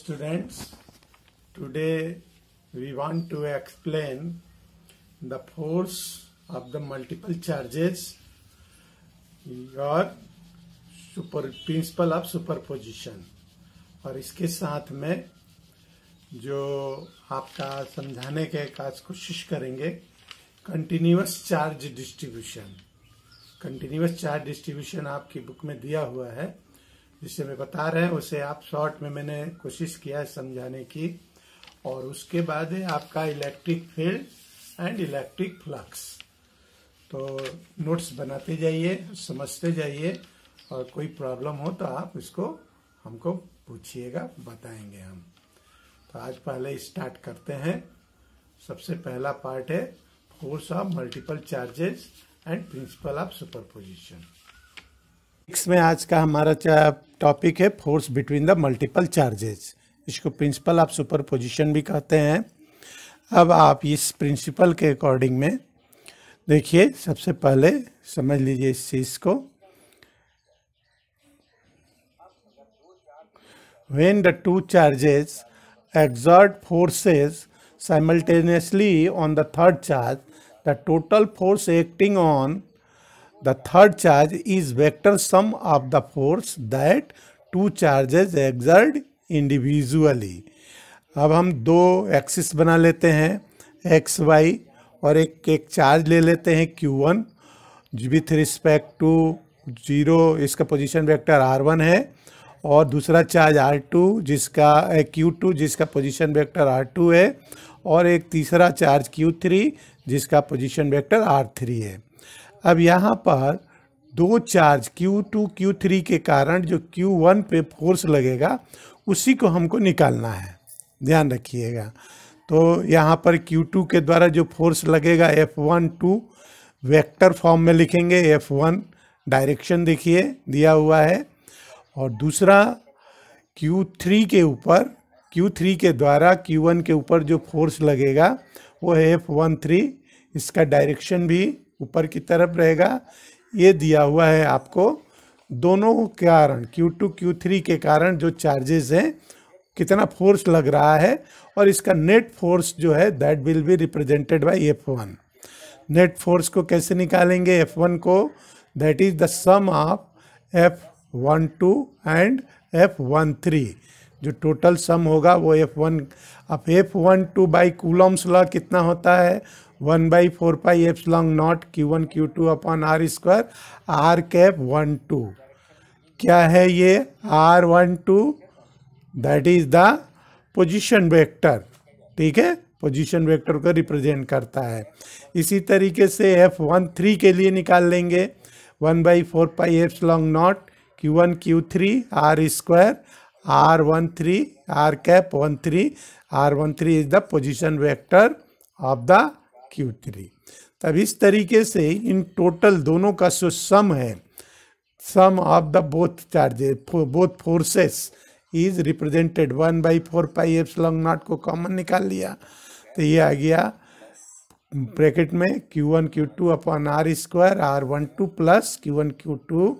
students, today we want to explain the force of the multiple charges or super principle of superposition और इसके साथ में जो आपका समझाने के काज कोशिश करेंगे continuous charge distribution continuous charge distribution आपकी बुक में दिया हुआ है जिसे मैं बता रहे हैं उसे आप शॉर्ट में मैंने कोशिश किया है समझाने की और उसके बाद है आपका electric field and electric flux तो नोट्स बनाते जाइए समझते जाइए और कोई प्रॉब्लम हो तो आप इसको हमको पूछिएगा बताएंगे हम तो आज पहले स्टार्ट करते हैं सबसे पहला पार्ट है force of multiple charges and principle of superposition physics में आज का हमारा टॉपिक है force between the multiple charges इसको प्रिंसिपल ऑफ सुपर पोजिशन भी कहते हैं अब आप इस प्रिंसिपल के अकॉर्डिंग में देखिए सबसे पहले समझ लीजिए इस चीज़ को when the two charges exert forces simultaneously on the third charge the total force acting on the third charge is vector sum of the force that two charges exerted individually अब हम दो एक्सिस बना लेते हैं x Y और एक एक charge ले लेते हैं Q one with respect to zero इसका पोजिशन वैक्टर आर वन है और दूसरा चार्ज आर टू जिसका क्यू टू जिसका पोजिशन वैक्टर आर टू है और एक तीसरा चार्ज क्यू थ्री जिसका पोजिशन वैक्टर आर थ्री है अब यहाँ पर दो चार्ज Q2, Q3 के कारण जो Q1 पे फोर्स लगेगा उसी को हमको निकालना है ध्यान रखिएगा तो यहाँ पर Q2 के द्वारा जो फोर्स लगेगा टू वेक्टर फॉर्म में लिखेंगे F1 डायरेक्शन देखिए दिया हुआ है और दूसरा Q3 के ऊपर Q3 के द्वारा Q1 के ऊपर जो फोर्स लगेगा वो है F13 इसका डायरेक्शन भी ऊपर की तरफ रहेगा ये दिया हुआ है आपको दोनों कारण Q2 Q3 के कारण जो चार्जेस हैं कितना फोर्स लग रहा है और इसका नेट फोर्स जो है that will be represented by F one net force को कैसे निकालेंगे एफ वन को that is the sum of F one two and F one three जो टोटल सम होगा वो एफ वन अब F one two by Coulomb's law कितना होता है one by four pi epsilon naught Q one Q two upon are square R cap one two क्या है ये R one two that is the position vector ठीक है position vector को represent करता है इसी तरीके से एफ वन थ्री के लिए निकाल लेंगे one by four pi epsilon naught Q one Q three R square R13, R cap 13, R13 the position position of the Q Q3. तब इस तरीके से इन टोटल दोनों का जो सम है sum of the both charges both forces is represented one by four pi epsilon naught को common निकाल लिया तो ये आ गया ब्रैकेट में Q1 one Q two upon are square R one two plus Q one Q two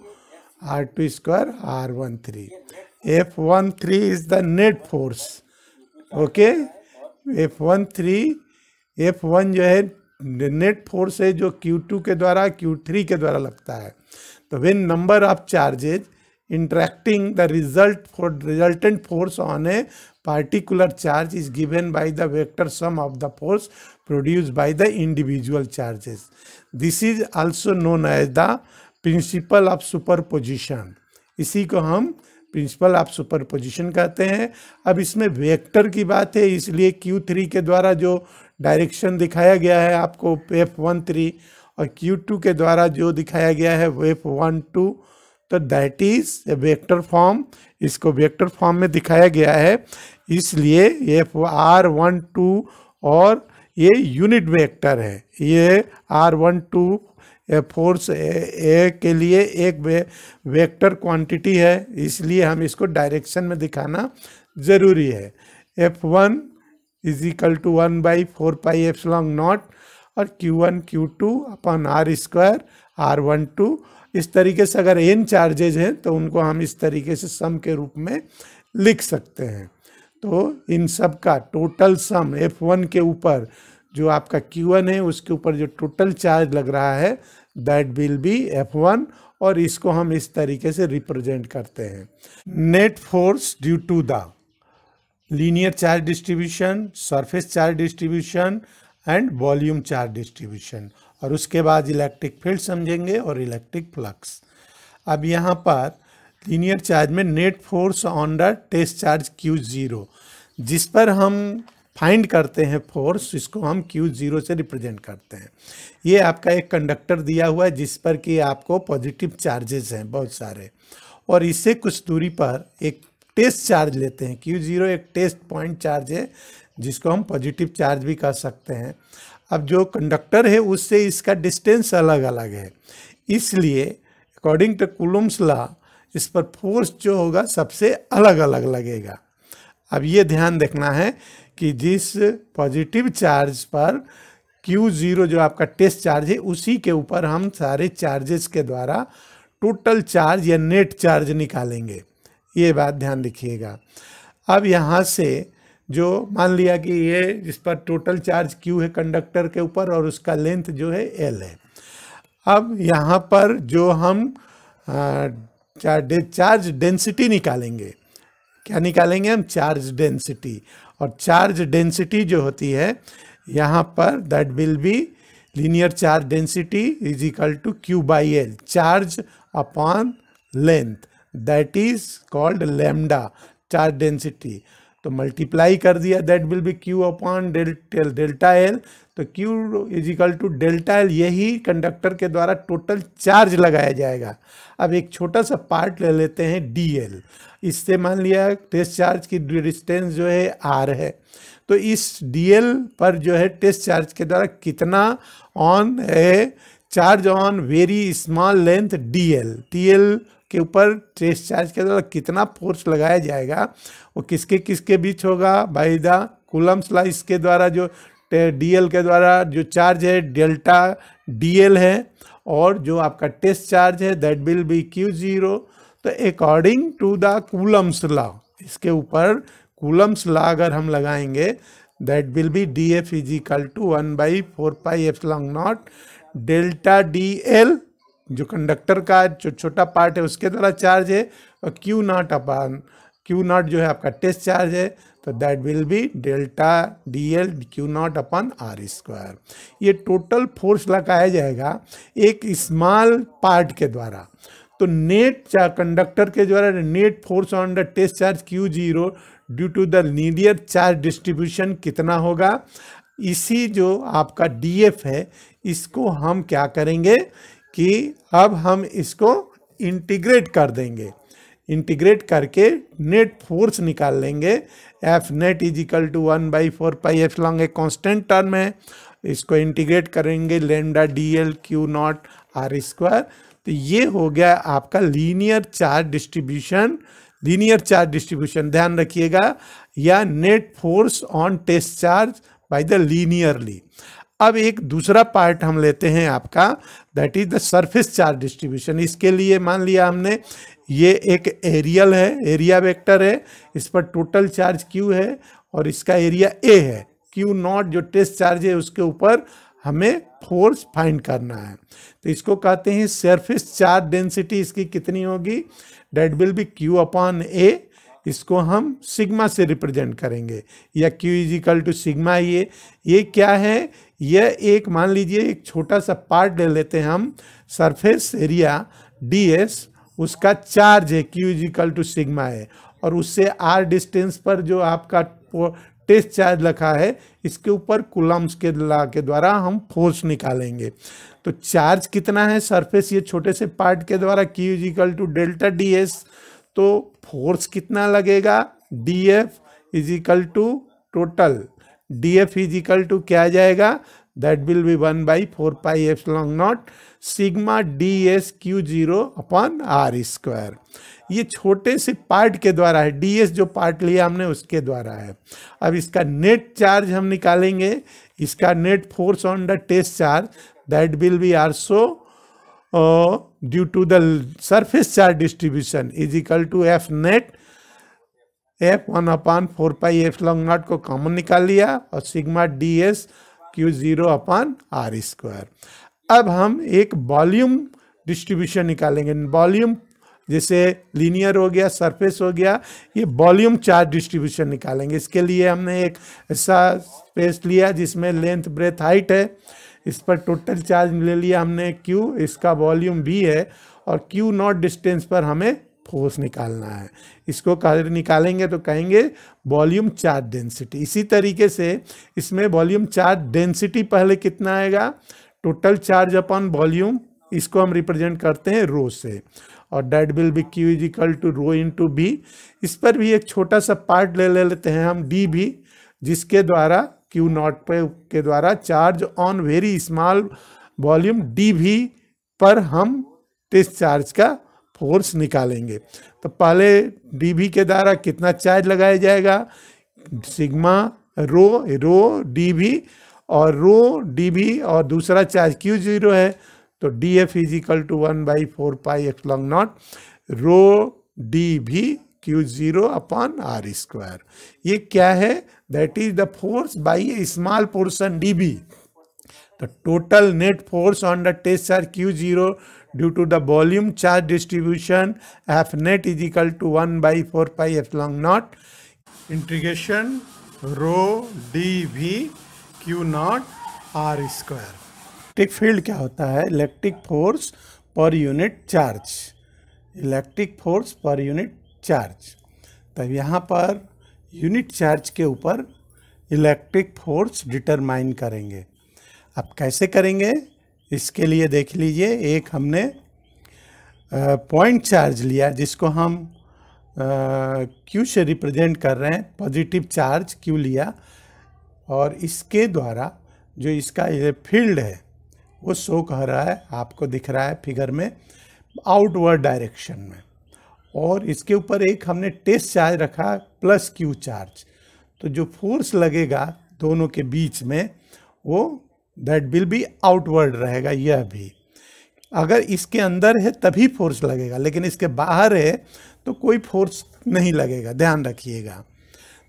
R two square R one three F one three is the net force okay F one three F one जो है net force है जो Q2 के द्वारा Q3 के द्वारा लगता है तो when number of charges interacting the result for resultant force on a particular charge is given by the vector sum of the force produce by the individual charges this is also known as the principle of superposition इसी को हम principal आप superposition कहते हैं अब इसमें vector की बात है इसलिए क्यू थ्री के द्वारा जो डायरेक्शन दिखाया गया है आपको एफ वन थ्री और क्यू टू के द्वारा जो दिखाया गया है एफ वन टू तो that is a vector form इसको वेक्टर फॉर्म में दिखाया गया है इसलिए एफ आर वन टू और ये यूनिट वेक्टर है ये R one two force A के लिए एक वे, वेक्टर क्वांटिटी है इसलिए हम इसको डायरेक्शन में दिखाना ज़रूरी है F one is equal to one by four pi epsilon naught और Q one Q two upon are square R one two इस तरीके से अगर एन चार्जेज हैं तो उनको हम इस तरीके से सम के रूप में लिख सकते हैं तो इन सब का टोटल सम एफ वन के ऊपर जो आपका क्यू वन है उसके ऊपर जो टोटल चार्ज लग रहा है that will be F one और इसको हम इस तरीके से रिप्रेजेंट करते हैं net force due to the linear charge distribution surface charge distribution and volume charge distribution और उसके बाद इलेक्ट्रिक फील्ड समझेंगे और इलेक्ट्रिक फ्लक्स अब यहाँ पर लीनियर चार्ज में net force on the test charge Q zero जिस पर हम फाइंड करते हैं फोर्स इसको हम क्यू जीरो से रिप्रेजेंट करते हैं ये आपका एक कंडक्टर दिया हुआ है जिस पर कि आपको पॉजिटिव चार्जेस हैं बहुत सारे और इससे कुछ दूरी पर एक टेस्ट चार्ज लेते हैं क्यू जीरो एक टेस्ट पॉइंट चार्ज है जिसको हम पॉजिटिव चार्ज भी कह सकते हैं अब जो कंडक्टर है उससे इसका डिस्टेंस अलग अलग है इसलिए अकॉर्डिंग टू कुलम्स ला इस पर फोर्स जो होगा सबसे अलग अलग लगेगा अब ये ध्यान देखना है कि जिस पॉजिटिव चार्ज पर क्यू जीरो जो आपका टेस्ट चार्ज है उसी के ऊपर हम सारे चार्जेस के द्वारा टोटल चार्ज या नेट चार्ज निकालेंगे ये बात ध्यान रखिएगा अब यहाँ से जो मान लिया कि ये जिस पर टोटल चार्ज क्यू है कंडक्टर के ऊपर और उसका लेंथ जो है एल है अब यहाँ पर जो हम चार्ज डेंसिटी निकालेंगे क्या निकालेंगे हम चार्ज डेंसिटी और चार्ज डेंसिटी जो होती है यहाँ पर that will be linear charge density is equal to Q by L charge upon length that is called lambda charge density तो मल्टीप्लाई कर दिया that will be Q upon delta L तो Q is equal to delta L यही conductor के द्वारा total charge लगाया जाएगा अब एक छोटा सा पार्ट ले लेते हैं डी एल इससे मान लिया टेस्ट चार्ज की डिस्टेंस जो है आर है तो इस डीएल पर जो है टेस्ट चार्ज के द्वारा कितना ऑन है charge on very small length DL TL के ऊपर टेस्ट चार्ज के द्वारा कितना फोर्स लगाया जाएगा वो किसके किसके बीच होगा बाई द कुलम्स ला इसके द्वारा जो डीएल के द्वारा जो चार्ज है डेल्टा डीएल है और जो आपका टेस्ट चार्ज है that will be Q zero तो according to the Coulomb's law इसके ऊपर कूलम्स लॉ अगर हम लगाएंगे that will be D F is equal to one by four pi epsilon naught delta D L जो conductor का जो छोटा पार्ट है उसके द्वारा चार्ज है और Q naught upon Q naught जो है आपका टेस्ट चार्ज है तो that will be delta D L Q naught upon are square ये टोटल फोर्स लगाया जाएगा एक स्मॉल पार्ट के द्वारा तो नेट कंडक्टर के द्वारा net force on the test charge q zero due to the linear charge distribution कितना होगा इसी जो आपका डीएफ है इसको हम क्या करेंगे कि अब हम इसको इंटीग्रेट कर देंगे इंटीग्रेट करके नेट फोर्स निकाल लेंगे f net is equal to one by four pi epsilon एक कॉन्स्टेंट टर्म है इसको इंटीग्रेट करेंगे lambda d L Q naught r square तो ये हो गया आपका linear charge distribution linear charge distribution ध्यान रखिएगा या net force on test charge by the linearly अब एक दूसरा पार्ट हम लेते हैं आपका that is the surface charge distribution इसके लिए मान लिया हमने ये एक एरियल है एरिया वेक्टर है इस पर टोटल चार्ज क्यू है और इसका एरिया ए है क्यू नॉट जो टेस्ट चार्ज है उसके ऊपर हमें फोर्स फाइंड करना है तो इसको कहते हैं सरफेस चार्ज डेंसिटी इसकी कितनी होगी that will be Q upon a इसको हम सिग्मा से रिप्रेजेंट करेंगे या q is equal to sigma ये ये क्या है यह एक मान लीजिए एक छोटा सा पार्ट ले लेते हैं हम सरफेस एरिया डी एस उसका चार्ज है q is equal to sigma है और उससे आर डिस्टेंस पर जो आपका टेस्ट चार्ज रखा है इसके ऊपर कुलम्स के ला के द्वारा हम फोर्स निकालेंगे तो चार्ज कितना है सरफेस ये छोटे से पार्ट के द्वारा की is equal to delta d s तो फोर्स कितना लगेगा d F is equal to total d F is equal to क्या जाएगा that will be 1 by 4 pi epsilon naught sigma ds q0 zero upon are square ये छोटे से पार्ट के द्वारा है ds जो पार्ट लिया हमने उसके द्वारा है अब इसका नेट चार्ज हम निकालेंगे इसका net force on the test charge that will be also due to the surface charge distribution is equal to f net f one upon four pi epsilon naught को common निकाल लिया और sigma d s q zero upon are square अब हम एक volume distribution निकालेंगे volume जैसे linear हो गया सरफेस हो गया ये वॉल्यूम चार्ज डिस्ट्रीब्यूशन निकालेंगे इसके लिए हमने एक ऐसा स्पेस लिया जिसमें लेंथ ब्रेथ हाइट है इस पर टोटल चार्ज ले लिया हमने क्यू इसका वॉल्यूम भी है और क्यू नॉट डिस्टेंस पर हमें फोर्स निकालना है इसको निकालेंगे तो कहेंगे वॉल्यूम चार्ज डेंसिटी इसी तरीके से इसमें वॉल्यूम चार्ज डेंसिटी पहले कितना आएगा टोटल चार्ज अपॉन वॉल्यूम इसको हम रिप्रेजेंट करते हैं रो से और that will be q is equal to rho into v इस पर भी एक छोटा सा पार्ट ले ले लेते हैं हम डी भी जिसके द्वारा क्यू नॉट पे के द्वारा charge on very small volume d v पर हम टेस्ट चार्ज का फोर्स निकालेंगे तो पहले डी भी के द्वारा कितना चार्ज लगाया जाएगा सिग्मा रो रो डी भी और रो डी भी और दूसरा चार्ज क्यू जीरो है तो d F is equal to one by four pi लॉन्ग naught rho d v q zero upon are square ये क्या है that is the force by a small portion d v the total net force on the test r q zero due due to the volume charge distribution f net is equal to 1 by 4 pi epsilon not integration rho dv q not r square electric field क्या होता है electric force per unit charge electric force per unit charge तब यहाँ पर unit charge के ऊपर electric force determine करेंगे आप कैसे करेंगे इसके लिए देख लीजिए एक हमने पॉइंट चार्ज लिया जिसको हम क्यू से रिप्रेजेंट कर रहे हैं पॉजिटिव चार्ज क्यू लिया और इसके द्वारा जो इसका ये फील्ड है वो शो कह रहा है आपको दिख रहा है फिगर में आउटवर्ड डायरेक्शन में और इसके ऊपर एक हमने टेस्ट चार्ज रखा प्लस क्यू चार्ज तो जो फोर्स लगेगा दोनों के बीच में वो दैट विल बी आउटवर्ड रहेगा यह भी अगर इसके अंदर है तभी फोर्स लगेगा लेकिन इसके बाहर है तो कोई फोर्स नहीं लगेगा ध्यान रखिएगा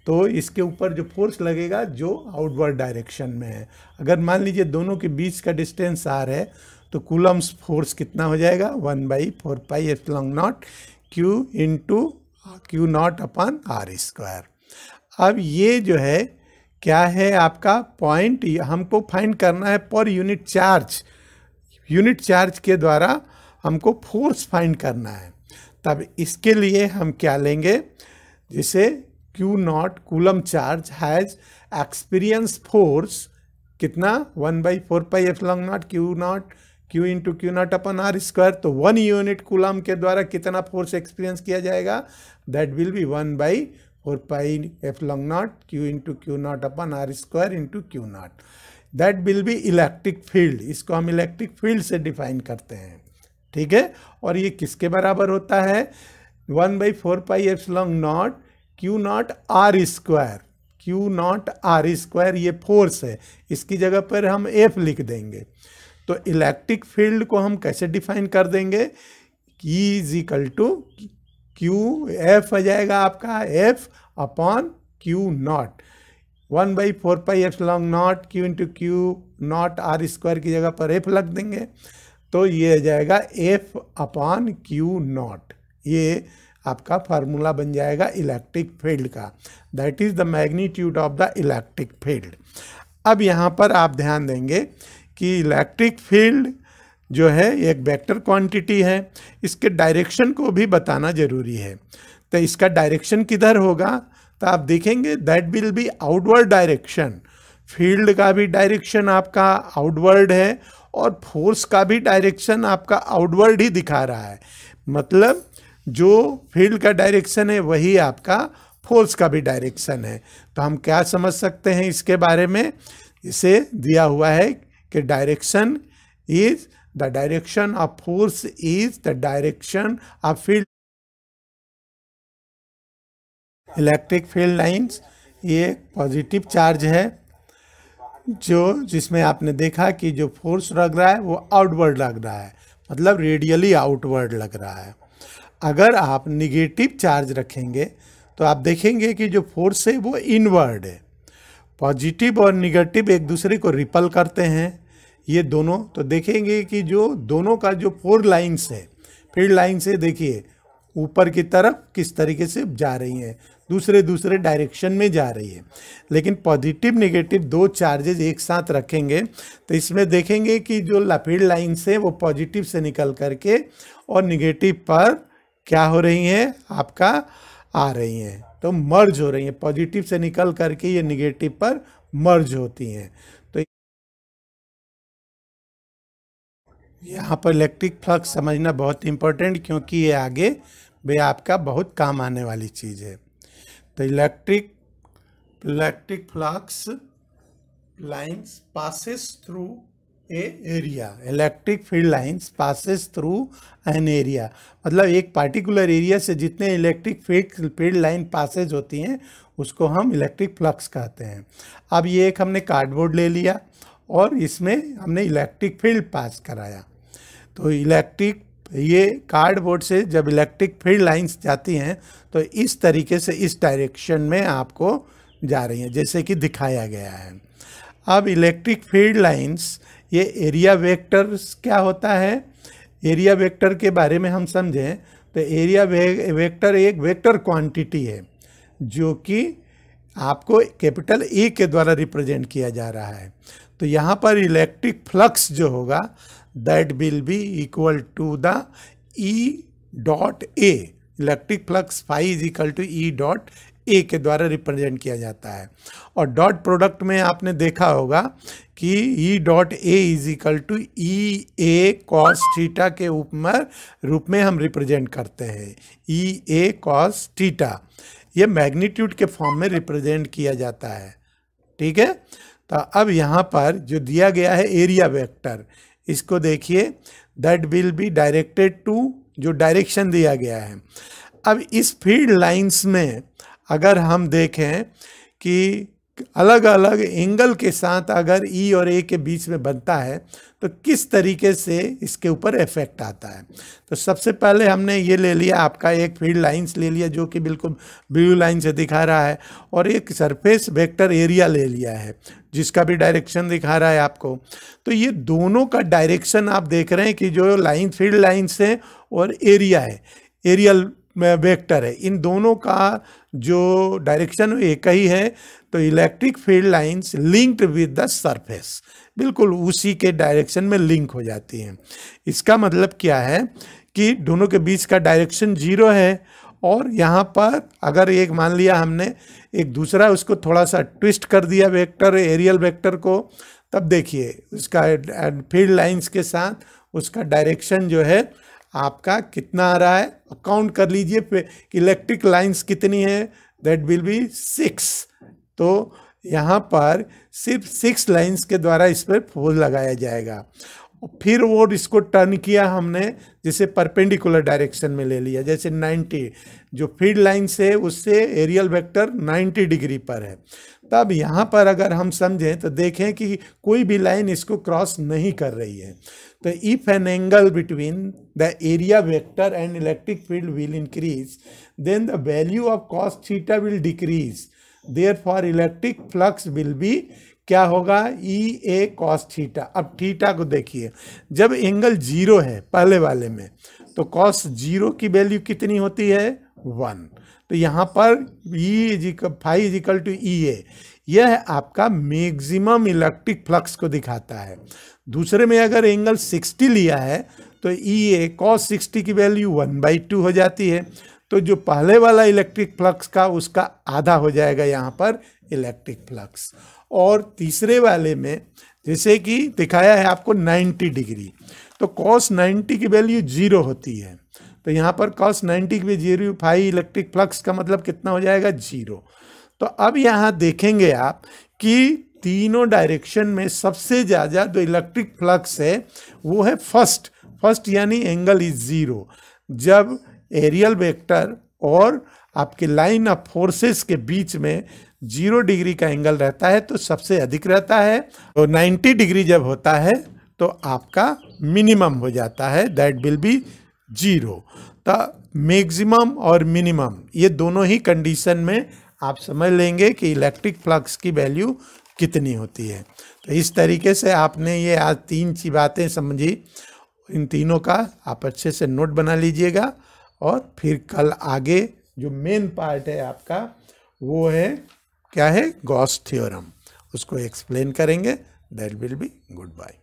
तो इसके ऊपर जो फोर्स लगेगा जो आउटवर्ड डायरेक्शन में है अगर मान लीजिए दोनों के बीच का डिस्टेंस आर है तो कूलम्स फोर्स कितना हो जाएगा one by four pi epsilon naught q into q naught upon are square अब ये जो है क्या है आपका पॉइंट हमको फाइंड करना है पर यूनिट चार्ज यूनिट चार्ज के द्वारा हमको फोर्स फाइंड करना है तब इसके लिए हम क्या लेंगे जिसे q naught coulomb charge has experience force कितना one by four pi epsilon naught q naught q into q naught upon are square तो वन यूनिट कूलम के द्वारा कितना फोर्स एक्सपीरियंस किया जाएगा that will be one by 4 pi f long naught q into q naught upon r square into q naught that will be electric field इसको हम electric field से define करते हैं ठीक है और ये किसके बराबर होता है one by four pi epsilon naught q naught r square q naught r square ये फोर्स है इसकी जगह पर हम एफ लिख देंगे तो इलेक्ट्रिक फील्ड को हम कैसे डिफाइन कर देंगे e is equal to q f आ जाएगा आपका f upon q naught one by four pi epsilon naught q into q naught r square की जगह पर एफ लग देंगे तो ये आ जाएगा एफ अपॉन क्यू नॉट ये आपका फार्मूला बन जाएगा इलेक्ट्रिक फील्ड का that is the magnitude of the electric field अब यहाँ पर आप ध्यान देंगे कि इलेक्ट्रिक फील्ड जो है एक वेक्टर क्वांटिटी है इसके डायरेक्शन को भी बताना ज़रूरी है तो इसका डायरेक्शन किधर होगा तो आप देखेंगे that will be outward direction field का भी डायरेक्शन आपका आउटवर्ड है और फोर्स का भी डायरेक्शन आपका आउटवर्ड ही दिखा रहा है मतलब जो फील्ड का डायरेक्शन है वही आपका फोर्स का भी डायरेक्शन है तो हम क्या समझ सकते हैं इसके बारे में इसे दिया हुआ है कि direction is the direction of force is the direction of field electric field lines ये एक पॉजिटिव चार्ज है जो जिसमें आपने देखा कि जो फोर्स लग रहा है वो आउटवर्ड लग रहा है मतलब रेडियली आउटवर्ड लग रहा है अगर आप निगेटिव चार्ज रखेंगे तो आप देखेंगे कि जो फोर्स है वो इनवर्ड है पॉजिटिव और निगेटिव एक दूसरे को रिपल करते हैं ये दोनों तो देखेंगे कि जो दोनों का जो फोर लाइन्स है फील्ड लाइन से देखिए ऊपर की तरफ किस तरीके से जा रही है दूसरे दूसरे डायरेक्शन में जा रही है लेकिन पॉजिटिव नेगेटिव दो चार्जेज एक साथ रखेंगे तो इसमें देखेंगे कि जो लफीड लाइन से वो पॉजिटिव से निकल करके और निगेटिव पर क्या हो रही है आपका आ रही हैं तो मर्ज हो रही हैं पॉजिटिव से निकल करके ये निगेटिव पर मर्ज होती हैं यहाँ पर इलेक्ट्रिक फ्लक्स समझना बहुत इम्पोर्टेंट क्योंकि ये आगे भी आपका बहुत काम आने वाली चीज़ है तो electric electric flux lines passes through a area electric field lines passes through an area मतलब एक पार्टिकुलर एरिया से जितने electric field field line passes होती हैं उसको हम इलेक्ट्रिक फ्लक्स कहते हैं अब ये एक हमने कार्डबोर्ड ले लिया और इसमें हमने इलेक्ट्रिक फील्ड पास कराया तो इलेक्ट्रिक ये कार्डबोर्ड से जब इलेक्ट्रिक फील्ड लाइंस जाती हैं तो इस तरीके से इस डायरेक्शन में आपको जा रही हैं जैसे कि दिखाया गया है अब इलेक्ट्रिक फील्ड लाइंस ये एरिया वेक्टर्स क्या होता है एरिया वेक्टर के बारे में हम समझें तो एरिया वेक्टर एक वेक्टर क्वांटिटी है जो कि आपको कैपिटल ए e के द्वारा रिप्रेजेंट किया जा रहा है तो यहाँ पर इलेक्ट्रिक फ्लक्स जो होगा that will be equal to the e dot a electric flux phi is equal to e dot a के द्वारा रिप्रेजेंट किया जाता है और डॉट प्रोडक्ट में आपने देखा होगा कि e dot a is equal to e a cos theta के ऊपर रूप में हम रिप्रेजेंट करते हैं ई ए कॉस थीटा ये मैग्नीट्यूड के फॉर्म में रिप्रेजेंट किया जाता है ठीक है तो अब यहाँ पर जो दिया गया है एरिया वेक्टर इसको देखिए that will be directed to जो डायरेक्शन दिया गया है अब इस फील्ड लाइंस में अगर हम देखें कि अलग अलग एंगल के साथ अगर ई e और ए के बीच में बनता है तो किस तरीके से इसके ऊपर इफेक्ट आता है तो सबसे पहले हमने ये ले लिया आपका एक फील्ड लाइंस ले लिया जो कि बिल्कुल ब्लू लाइन से दिखा रहा है और एक सरफेस वेक्टर एरिया ले लिया है जिसका भी डायरेक्शन दिखा रहा है आपको तो ये दोनों का डायरेक्शन आप देख रहे हैं कि जो लाइन फील्ड लाइन्स है और एरिया है एरियल वेक्टर है इन दोनों का जो डायरेक्शन एक ही है तो electric field lines linked with the surface बिल्कुल उसी के डायरेक्शन में लिंक हो जाती हैं इसका मतलब क्या है कि दोनों के बीच का डायरेक्शन जीरो है और यहाँ पर अगर एक मान लिया हमने एक दूसरा उसको थोड़ा सा ट्विस्ट कर दिया वेक्टर एरियल वेक्टर को तब देखिए उसका फील्ड लाइंस के साथ उसका डायरेक्शन जो है आपका कितना आ रहा है काउंट कर लीजिए इलेक्ट्रिक लाइंस कितनी है दैट विल बी सिक्स तो यहाँ पर सिर्फ सिक्स लाइंस के द्वारा इस पर फोल लगाया जाएगा फिर वो इसको टर्न किया हमने जिसे परपेंडिकुलर डायरेक्शन में ले लिया जैसे 90 जो फीड लाइन से उससे एरियल वेक्टर 90 डिग्री पर है तब यहाँ पर अगर हम समझें तो देखें कि कोई भी लाइन इसको क्रॉस नहीं कर रही है तो if an angle between the area vector and electric field will increase then the value of cos theta will decrease therefore electric flux will be क्या होगा ई ए कॉस थीटा अब theta को देखिए जब angle zero है पहले वाले में तो कॉस जीरो की वैल्यू कितनी होती है वन तो यहाँ पर e phi is equal to e a यह आपका मैक्सिमम इलेक्ट्रिक फ्लक्स को दिखाता है दूसरे में अगर एंगल 60 लिया है तो ई ए कॉस सिक्सटी की वैल्यू वन बाई टू हो जाती है तो जो पहले वाला इलेक्ट्रिक फ्लक्स का उसका आधा हो जाएगा यहाँ पर इलेक्ट्रिक फ्लक्स और तीसरे वाले में जैसे कि दिखाया है आपको 90 डिग्री तो कॉस 90 की वैल्यू जीरो होती है तो यहाँ पर कॉस 90 की जीरो फाइव इलेक्ट्रिक फ्लक्स का मतलब कितना हो जाएगा जीरो तो अब यहाँ देखेंगे आप कि तीनों डायरेक्शन में सबसे ज़्यादा जो इलेक्ट्रिक फ्लक्स है वो है फर्स्ट फर्स्ट यानी एंगल इज ज़ीरो जब एरियल वेक्टर और आपके लाइन ऑफ फोर्सेस के बीच में जीरो डिग्री का एंगल रहता है तो सबसे अधिक रहता है तो 90 डिग्री जब होता है तो आपका मिनिमम हो जाता है दैट विल बी जीरो तो मैक्सिमम और मिनिमम ये दोनों ही कंडीशन में आप समझ लेंगे कि इलेक्ट्रिक फ्लक्स की वैल्यू कितनी होती है तो इस तरीके से आपने ये आज तीन ची बातें समझी इन तीनों का आप अच्छे से नोट बना लीजिएगा और फिर कल आगे जो मेन पार्ट है आपका वो है क्या है गॉस थ्योरम उसको एक्सप्लेन करेंगे that will be good bye